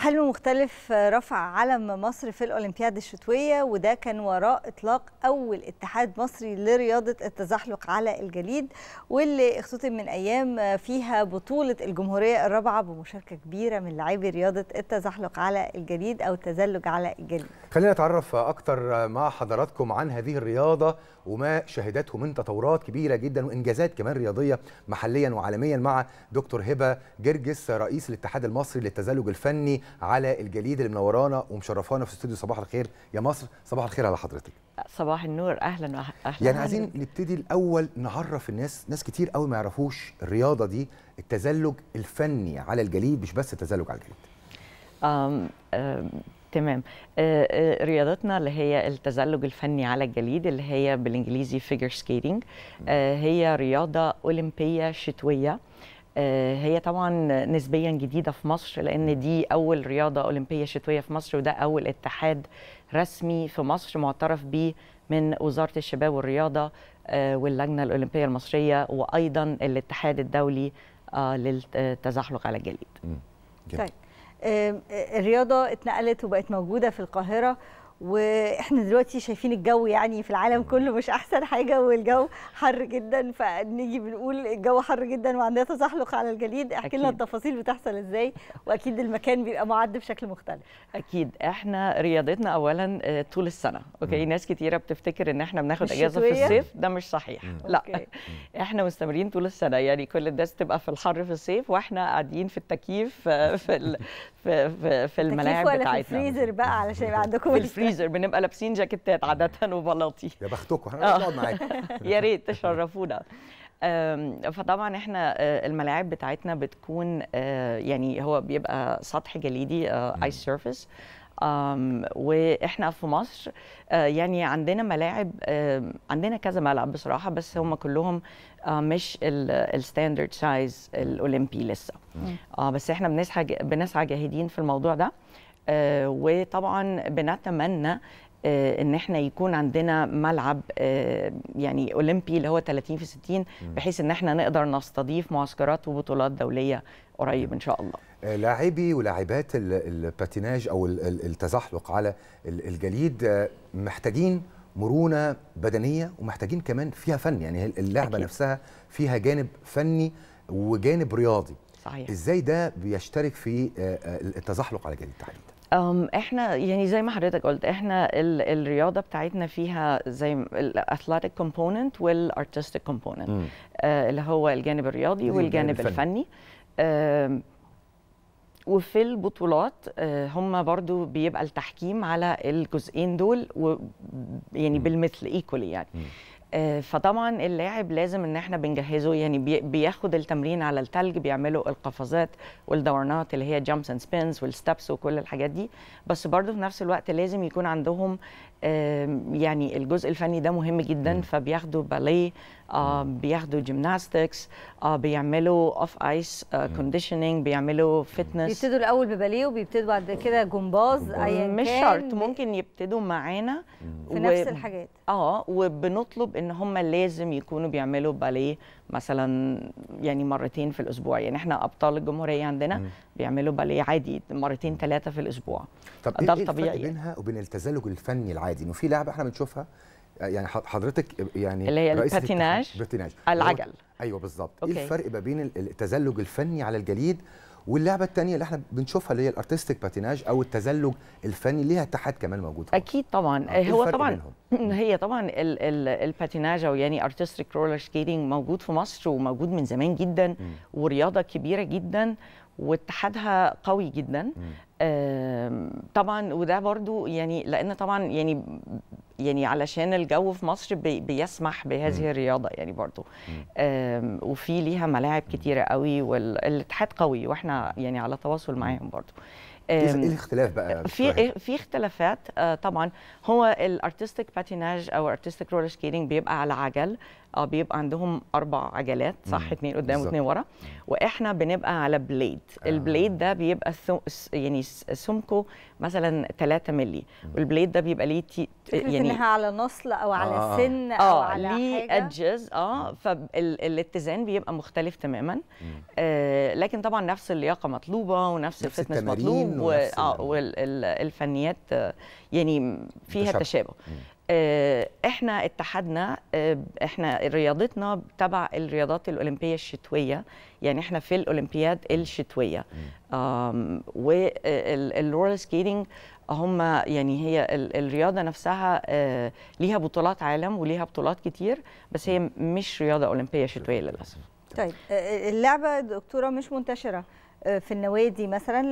حلم مختلف رفع علم مصر في الأولمبياد الشتوية وده كان وراء إطلاق أول اتحاد مصري لرياضة التزحلق على الجليد واللي اختتم من أيام فيها بطولة الجمهورية الرابعة بمشاركة كبيرة من لاعبي رياضة التزحلق على الجليد أو التزلج على الجليد خلينا نتعرف أكتر مع حضراتكم عن هذه الرياضة وما شهدته من تطورات كبيرة جدا وإنجازات كمان رياضية محليا وعالميا مع دكتور هبة جرجس رئيس الاتحاد المصري للتزلج الفني على الجليد اللي منورانا ومشرفانا في استوديو صباح الخير يا مصر صباح الخير على حضرتك صباح النور اهلا اهلا يعني عايزين نبتدي الاول نعرف الناس ناس كتير قوي ما يعرفوش الرياضه دي التزلج الفني على الجليد مش بس التزلج على الجليد أم أم تمام رياضتنا اللي هي التزلج الفني على الجليد اللي هي بالانجليزي فيجر سكيتنج هي رياضه اولمبيه شتويه آه، هي طبعا نسبيا جديده في مصر لان دي اول رياضه اولمبيه شتويه في مصر وده اول اتحاد رسمي في مصر معترف به من وزاره الشباب والرياضه آه، واللجنه الاولمبيه المصريه وايضا الاتحاد الدولي آه، للتزحلق على الجليد. طيب الرياضه اتنقلت وبقت موجوده في القاهره واحنا دلوقتي شايفين الجو يعني في العالم كله مش احسن حاجه والجو حر جدا فنيجي بنقول الجو حر جدا وعندنا تزحلق على الجليد احكي لنا التفاصيل بتحصل ازاي واكيد المكان بيبقى معد بشكل مختلف اكيد احنا رياضتنا اولا آه، طول السنه اوكي ناس كتيره بتفتكر ان احنا بناخد اجازه في الصيف ده مش صحيح لا أوكي. احنا مستمرين طول السنه يعني كل الناس تبقى في الحر في الصيف واحنا قاعدين في التكييف آه، في في في, في الملاعب ولا بتاعتنا في الفريزر بقى علشان يبقى عندكم في الفريزر بنبقى لابسين جاكيتات عاده وبلاطي يا بختكم احنا آه. بنقعد معاكم يا ريت تشرفونا فطبعا احنا آه، الملاعب بتاعتنا بتكون آه، يعني هو بيبقى سطح جليدي ايس سيرفيس واحنا في مصر آه، يعني عندنا ملاعب آه، عندنا كذا ملعب بصراحه بس هم كلهم آه، مش الستاندرد سايز الاولمبي لسه بس احنا بنسعى بنسعى جاهدين في الموضوع ده وطبعا بنتمنى آه، ان احنا يكون عندنا ملعب آه، يعني اولمبي اللي هو 30 في 60 بحيث ان احنا نقدر نستضيف معسكرات وبطولات دوليه قريب ان شاء الله آه، لاعبي ولاعبات الباتيناج او التزحلق على الجليد محتاجين مرونه بدنيه ومحتاجين كمان فيها فن يعني اللعبه أكيد. نفسها فيها جانب فني وجانب رياضي صحيح. ازاي ده بيشترك في التزحلق على الجليد تحديدا احنا يعني زي ما حضرتك قلت احنا الرياضه بتاعتنا فيها زي الاثليتيك كومبوننت والارتستيك كومبوننت اللي هو الجانب الرياضي والجانب الفني, الفني. وفي البطولات آه، هم برضو بيبقى التحكيم على الجزئين دول يعني بالمثل ايكولي يعني آه، فطبعا اللاعب لازم ان احنا بنجهزه يعني بياخد التمرين على التلج بيعملوا القفزات والدورنات اللي هي جامبس اند سبينز والستبس وكل الحاجات دي بس برضه في نفس الوقت لازم يكون عندهم يعني الجزء الفني ده مهم جدا فبياخدوا باليه آه بياخدوا جيمناستكس آه بيعملوا اوف ايس كونديشننج بيعملوا فتنس بيبتدوا الاول بباليه وبيبتدوا بعد كده جمباز ايا مش شرط ممكن يبتدوا معانا في نفس الحاجات اه وبنطلب ان هم لازم يكونوا بيعملوا باليه مثلا يعني مرتين في الاسبوع يعني احنا ابطال الجمهوريه عندنا مم. بيعملوا باليه عادي مرتين ثلاثه في الاسبوع طب ده إيه الطبيعي يعني. بينها وبين التزلج الفني العادي انه في لعبه احنا بنشوفها يعني حضرتك يعني اللي هي الباتيناج الباتيناج العجل ايوه بالظبط ايه الفرق ما بين التزلج الفني على الجليد واللعبه الثانيه اللي احنا بنشوفها اللي هي الارتستيك باتيناج او التزلج الفني ليها اتحاد كمان موجود طبعا. اكيد طبعا إيه هو طبعا بينهم؟ هي طبعا الباتيناج او يعني ارتستيك رولر سكيتنج موجود في مصر وموجود من زمان جدا م. ورياضه كبيره جدا واتحادها قوي جدا طبعا وده برضو يعني لان طبعا يعني يعني علشان الجو في مصر بي بيسمح بهذه الرياضه يعني برضو وفي ليها ملاعب كتيره قوي والاتحاد قوي واحنا يعني على تواصل معاهم برضو إيه, ايه الاختلاف بقى في في إيه، اختلافات آه، طبعا هو الارتستيك باتيناج او ارتستيك رولر سكيتنج بيبقى على عجل اه بيبقى عندهم اربع عجلات صح اثنين قدام واثنين ورا واحنا بنبقى على بليد آه. البليد ده بيبقى يعني سمكه مثلا 3 مللي والبليد ده بيبقى ليه تي... يعني انها على نصل او على آه. سن او آه. على ليه حاجه ادجز اه فالاتزان بيبقى مختلف تماما آه لكن طبعا نفس اللياقه مطلوبه ونفس الفتنس مطلوب ونفس اه والفنيات آه، يعني فيها تشابه, تشابه. آه، احنا اتحدنا آه، احنا رياضتنا تبع الرياضات الاولمبيه الشتويه يعني احنا في الاولمبياد الشتويه والرول آه، سكيتنج هم يعني هي الرياضه نفسها ليها بطولات عالم وليها بطولات كتير بس هي مش رياضه اولمبيه شتويه للاسف طيب آه، آه، اللعبه دكتوره مش منتشره آه، في النوادي مثلا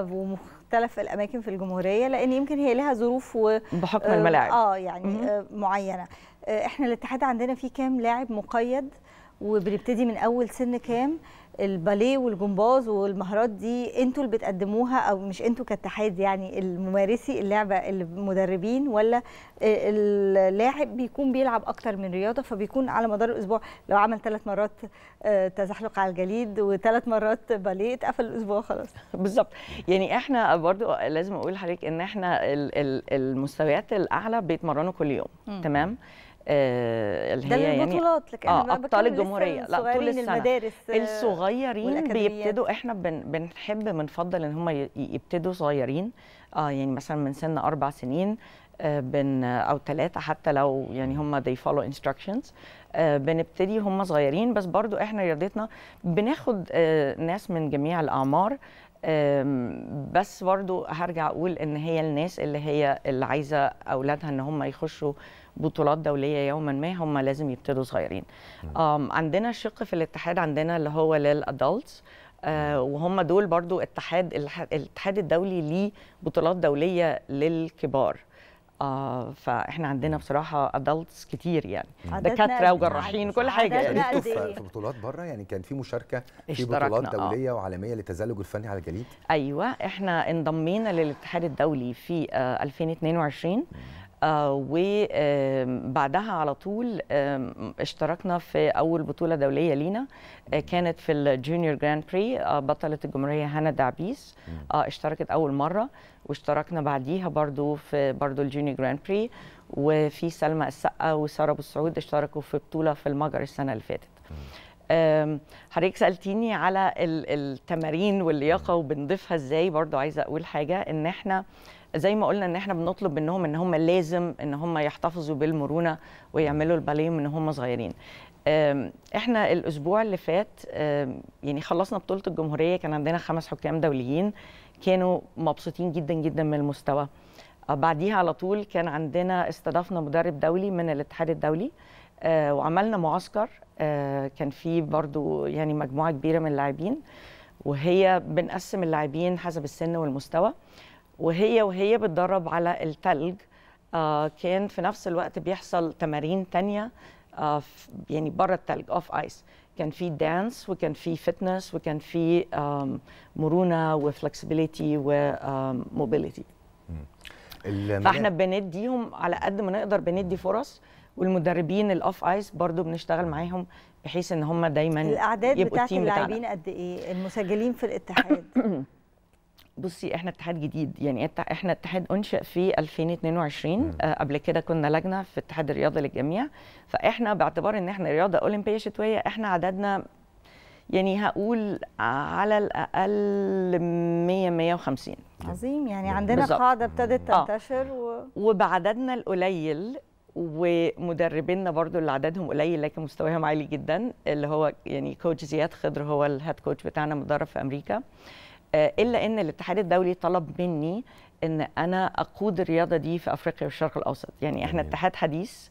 ومختلف الاماكن في الجمهوريه لان يمكن هي لها ظروف و بحكم الملاعب اه يعني معينه احنا الاتحاد عندنا فيه كام لاعب مقيد وبنبتدي من اول سن كام الباليه والجمباز والمهارات دي انتوا اللي بتقدموها او مش انتوا كاتحاد يعني الممارسي اللعبه المدربين ولا اللاعب بيكون بيلعب اكتر من رياضه فبيكون على مدار الاسبوع لو عمل ثلاث مرات آه، تزحلق على الجليد وثلاث مرات باليه اتقفل الاسبوع خلاص بالظبط يعني احنا برضو لازم اقول لحضرتك ان احنا المستويات الاعلى بيتمرنوا كل يوم م. تمام آه، اللي هي يعني البطولات لكن آه ابطال الجمهوريه لا طول السنه المدارس آه، الصغيرين بيبتدوا احنا بن بنحب بنفضل ان هم يبتدوا صغيرين اه يعني مثلا من سن اربع سنين آه، بن او ثلاثه حتى لو يعني هم they follow instructions بنبتدي هم صغيرين بس برضو احنا رياضتنا بناخد ناس من جميع الاعمار بس برضو هرجع اقول ان هي الناس اللي هي اللي عايزه اولادها ان هم يخشوا بطولات دوليه يوما ما هم لازم يبتدوا صغيرين عندنا شق في الاتحاد عندنا اللي هو للادلتس آه، وهم دول برضو اتحاد الاتحاد الدولي لبطولات دوليه للكبار آه فاحنا عندنا بصراحه ادلتس كتير يعني دكاتره وجراحين كل حاجه يعني في بطولات بره يعني كان في مشاركه في بطولات آه. دوليه آه. وعالميه للتزلج الفني على الجليد ايوه احنا انضمينا للاتحاد الدولي في آه 2022 آه، وبعدها على طول اشتركنا في اول بطوله دوليه لينا آه، كانت في الجونيور جراند بري بطله الجمهوريه هنا دعبيس آه، اشتركت اول مره واشتركنا بعديها برضو في برضو الجونيور جراند بري وفي سلمى السقا وساره ابو اشتركوا في بطوله في المجر السنه اللي فاتت حضرتك سالتيني على التمارين واللياقه وبنضيفها ازاي برضو عايزه اقول حاجه ان احنا آه زي ما قلنا ان احنا بنطلب منهم ان هم لازم ان هم يحتفظوا بالمرونه ويعملوا الباليه من هم صغيرين احنا الاسبوع اللي فات يعني خلصنا بطوله الجمهوريه كان عندنا خمس حكام دوليين كانوا مبسوطين جدا جدا من المستوى آه، بعديها على طول كان عندنا استضفنا مدرب دولي من الاتحاد الدولي آه، وعملنا معسكر آه، كان فيه برضو يعني مجموعه كبيره من اللاعبين وهي بنقسم اللاعبين حسب السن والمستوى وهي وهي بتدرب على التلج آه، كان في نفس الوقت بيحصل تمارين تانية آه، يعني بره التلج اوف ايس كان في دانس وكان في فتنس وكان في مرونه وفلكسبيليتي وموبيليتي فاحنا بنديهم على قد ما نقدر بندي فرص والمدربين الاوف ايس برضو بنشتغل معاهم بحيث ان هم دايما الاعداد بتاعت اللاعبين قد ايه المسجلين في الاتحاد بصي احنا اتحاد جديد يعني احنا اتحاد انشئ في 2022 آه قبل كده كنا لجنه في اتحاد الرياضه للجميع فاحنا باعتبار ان احنا رياضه اولمبيه شتويه احنا عددنا يعني هقول على الاقل 100 150 عظيم يعني عندنا بالزبط. قاعده ابتدت آه. تنتشر آه. و... وبعددنا القليل ومدربينا برضو اللي عددهم قليل لكن مستواهم عالي جدا اللي هو يعني كوتش زياد خضر هو الهيد كوتش بتاعنا مدرب في امريكا آه آه، الا ان الاتحاد الدولي طلب مني ان انا اقود الرياضه دي في افريقيا والشرق الاوسط يعني احنا اتحاد حديث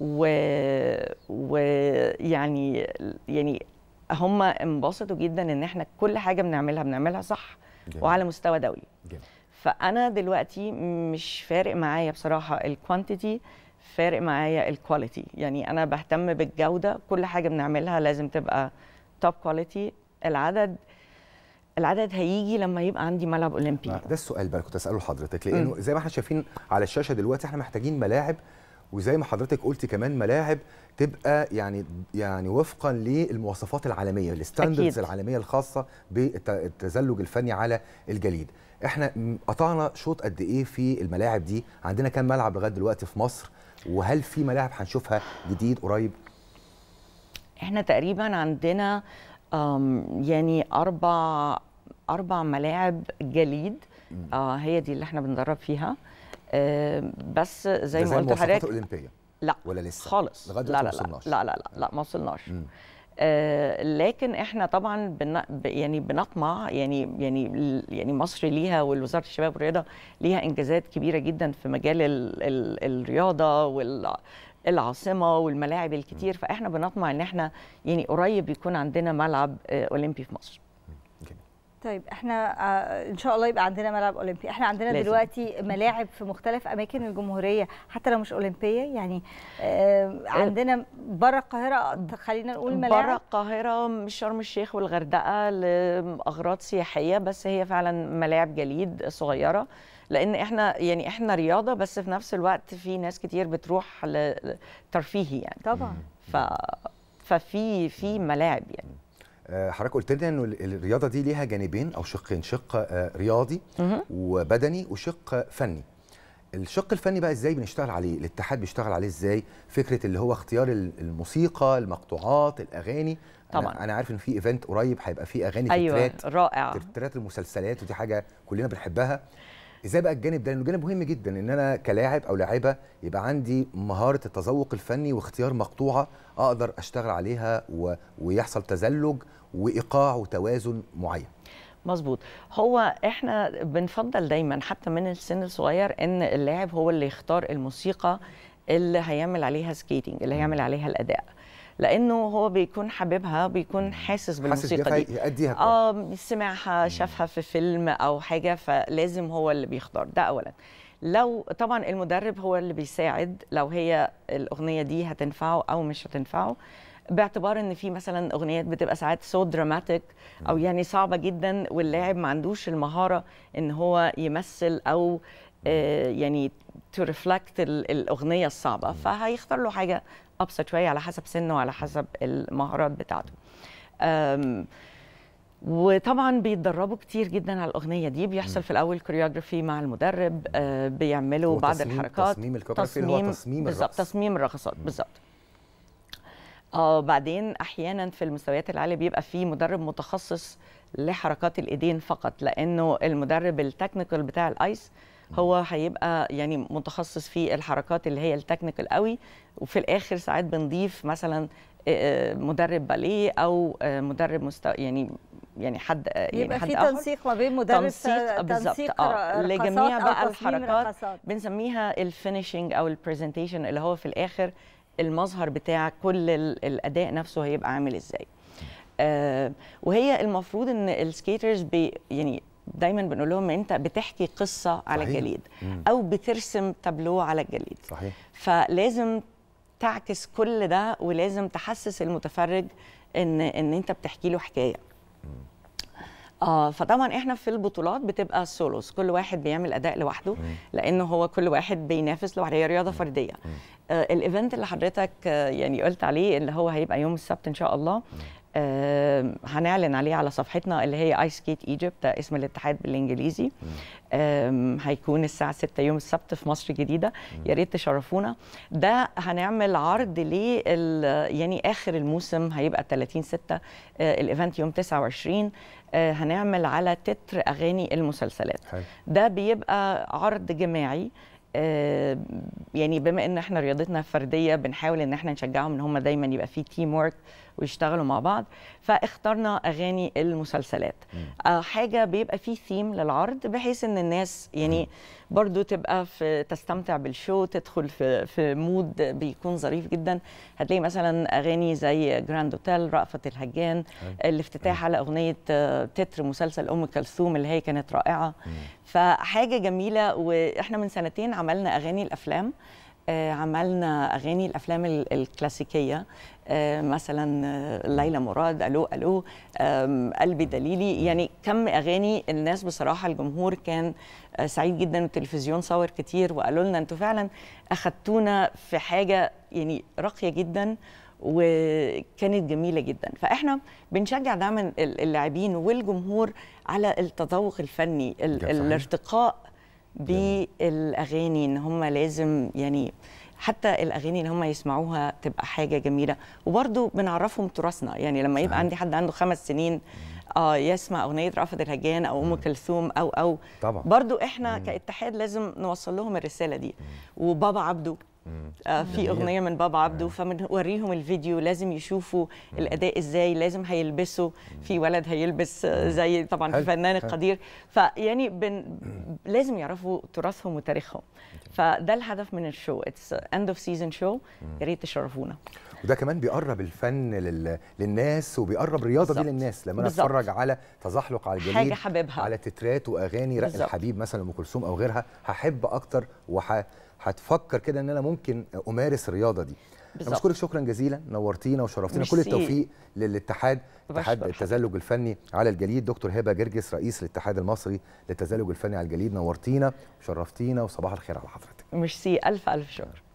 ويعني و... يعني, يعني هم انبسطوا جدا ان احنا كل حاجه بنعملها بنعملها صح جميل. وعلى مستوى دولي جميل. فانا دلوقتي مش فارق معايا بصراحه الكوانتيتي فارق معايا الكواليتي يعني انا بهتم بالجوده كل حاجه بنعملها لازم تبقى توب كواليتي العدد العدد هيجي لما يبقى عندي ملعب اولمبي ده السؤال بقى كنت اساله لحضرتك لانه زي ما احنا شايفين على الشاشه دلوقتي احنا محتاجين ملاعب وزي ما حضرتك قلتي كمان ملاعب تبقى يعني يعني وفقا للمواصفات العالميه الستاندردز العالميه الخاصه بالتزلج الفني على الجليد احنا قطعنا شوط قد ايه في الملاعب دي عندنا كام ملعب لغايه دلوقتي في مصر وهل في ملاعب هنشوفها جديد قريب احنا تقريبا عندنا يعني اربع اربع ملاعب جليد آه هي دي اللي احنا بندرب فيها آه بس زي ما قلت لحضرتك الاولمبيه لا ولا لسه خالص لغايه لا لا لا, لا لا لا لا ما وصلناش آه، لكن احنا طبعا بن يعني بنطمع يعني يعني يعني مصر ليها والوزاره الشباب والرياضه ليها انجازات كبيره جدا في مجال ال ال الرياضه وال العاصمه والملاعب الكتير فاحنا بنطمع ان احنا يعني قريب يكون عندنا ملعب آه، اولمبي في مصر طيب احنا آه، ان شاء الله يبقى عندنا ملعب اولمبي احنا عندنا لازم. دلوقتي ملاعب في مختلف اماكن الجمهوريه حتى لو مش اولمبيه يعني آه، عندنا بره القاهره خلينا نقول ملاعب بره القاهره مش شرم الشيخ والغردقه لاغراض سياحيه بس هي فعلا ملاعب جليد صغيره لان احنا يعني احنا رياضه بس في نفس الوقت في ناس كتير بتروح ترفيهي يعني طبعا ف ففي في ملاعب يعني آه، حضرتك قلت لنا انه الرياضه دي ليها جانبين او شقين شق آه، رياضي وبدني وشق آه، فني الشق الفني بقى ازاي بنشتغل عليه الاتحاد بيشتغل عليه ازاي فكره اللي هو اختيار الموسيقى المقطوعات الاغاني طبعا انا, أنا عارف ان في ايفنت قريب هيبقى فيه اغاني أيوة تترات رائع تترات المسلسلات ودي حاجه كلنا بنحبها ازاي بقى الجانب ده لانه جانب مهم جدا ان انا كلاعب او لاعبه يبقى عندي مهاره التذوق الفني واختيار مقطوعه اقدر اشتغل عليها و... ويحصل تزلج وايقاع وتوازن معين مظبوط هو احنا بنفضل دايما حتى من السن الصغير ان اللاعب هو اللي يختار الموسيقى اللي هيعمل عليها سكيتنج اللي هيعمل عليها الاداء لانه هو بيكون حاببها بيكون حاسس بالموسيقى حاسس دي يأديها اه سمعها شافها في فيلم او حاجه فلازم هو اللي بيختار ده اولا لو طبعا المدرب هو اللي بيساعد لو هي الاغنيه دي هتنفعه او مش هتنفعه باعتبار ان في مثلا اغنيات بتبقى ساعات سو دراماتيك او يعني صعبه جدا واللاعب ما عندوش المهاره ان هو يمثل او آه، يعني تو ريفلكت الاغنيه الصعبه فهيختار له حاجه ابسط شويه على حسب سنه وعلى حسب المهارات بتاعته وطبعا بيتدربوا كتير جدا على الاغنيه دي بيحصل في الاول كوريوجرافي مع المدرب آه، بيعملوا بعض الحركات تصميم الكوريوجرافي اللي هو تصميم بالظبط تصميم الرقصات بالظبط اه بعدين احيانا في المستويات العاليه بيبقى في مدرب متخصص لحركات الايدين فقط لانه المدرب التكنيكال بتاع الايس هو هيبقى يعني متخصص في الحركات اللي هي التكنيكال قوي وفي الاخر ساعات بنضيف مثلا مدرب باليه او مدرب مستوى يعني يعني حد يعني يبقى في تنسيق ما بين مدرب تنسيق بالظبط اه لجميع بقى الحركات رقصات. بنسميها الفينيشنج او البرزنتيشن اللي هو في الاخر المظهر بتاع كل الاداء نفسه هيبقى عامل ازاي آه وهي المفروض ان السكيترز بي يعني دايما بنقول لهم انت بتحكي قصه صحيح. على الجليد او بترسم تابلو على الجليد صحيح. فلازم تعكس كل ده ولازم تحسس المتفرج ان ان انت بتحكي له حكايه آه فطبعا احنا في البطولات بتبقى سولوز كل واحد بيعمل اداء لوحده لانه هو كل واحد بينافس لوحده هي رياضه فرديه آه الايفنت اللي حضرتك يعني قلت عليه اللي هو هيبقى يوم السبت ان شاء الله آه هنعلن عليه على صفحتنا اللي هي ايس كيت ايجيبت ده اسم الاتحاد بالانجليزي آه هيكون الساعه 6 يوم السبت في مصر الجديده يا ريت تشرفونا ده هنعمل عرض ليه يعني اخر الموسم هيبقى 30 6 آه الايفنت يوم 29 آه، هنعمل على تتر اغاني المسلسلات ده بيبقى عرض جماعي آه، يعني بما ان احنا رياضتنا فرديه بنحاول ان احنا نشجعهم ان هم دايما يبقى في تيم ورك ويشتغلوا مع بعض فاخترنا اغاني المسلسلات آه حاجه بيبقى فيه ثيم للعرض بحيث ان الناس يعني برضو تبقى في تستمتع بالشو تدخل في في مود بيكون ظريف جدا هتلاقي مثلا اغاني زي جراند اوتيل رأفت الهجان الافتتاح على اغنيه آه، تتر مسلسل ام كلثوم اللي هي كانت رائعه فحاجه جميله واحنا من سنتين عملنا اغاني الافلام آه، عملنا اغاني الافلام الكلاسيكيه آه، مثلا آه، ليلى مراد الو الو قلبي دليلي يعني كم اغاني الناس بصراحه الجمهور كان سعيد جدا والتلفزيون صور كتير وقالوا لنا انتوا فعلا اخذتونا في حاجه يعني راقيه جدا وكانت جميلة جدا فإحنا بنشجع دايما اللاعبين والجمهور على التذوق الفني ال الارتقاء بالاغاني ان هم لازم يعني حتى الاغاني اللي هم يسمعوها تبقى حاجه جميله وبرده بنعرفهم تراثنا يعني لما يبقى عندي حد عنده خمس سنين آه يسمع اغنيه رافد الهجان او ام كلثوم او او طبعا برضو احنا مم. كاتحاد لازم نوصل لهم الرساله دي مم. وبابا عبده آه في اغنيه من بابا عبده فبنوريهم الفيديو لازم يشوفوا الاداء ازاي لازم هيلبسوا في ولد هيلبس زي طبعا الفنان فنان القدير فيعني بن لازم يعرفوا تراثهم وتاريخهم فده الهدف من الشو اتس اند اوف سيزون شو يا ريت تشرفونا وده كمان بيقرب الفن لل... للناس وبيقرب الرياضه دي للناس لما انا اتفرج على تزحلق على الجليد حاجه حبيبها على تترات واغاني رق الحبيب مثلا ام كلثوم او غيرها هحب اكتر وح هتفكر كده ان انا ممكن امارس الرياضه دي انا بشكرك شكرا جزيلا نورتينا وشرفتينا كل التوفيق للاتحاد اتحاد التزلج الفني على الجليد دكتور هبه جرجس رئيس الاتحاد المصري للتزلج الفني على الجليد نورتينا وشرفتينا وصباح الخير على حضرتك ميرسي الف الف شكر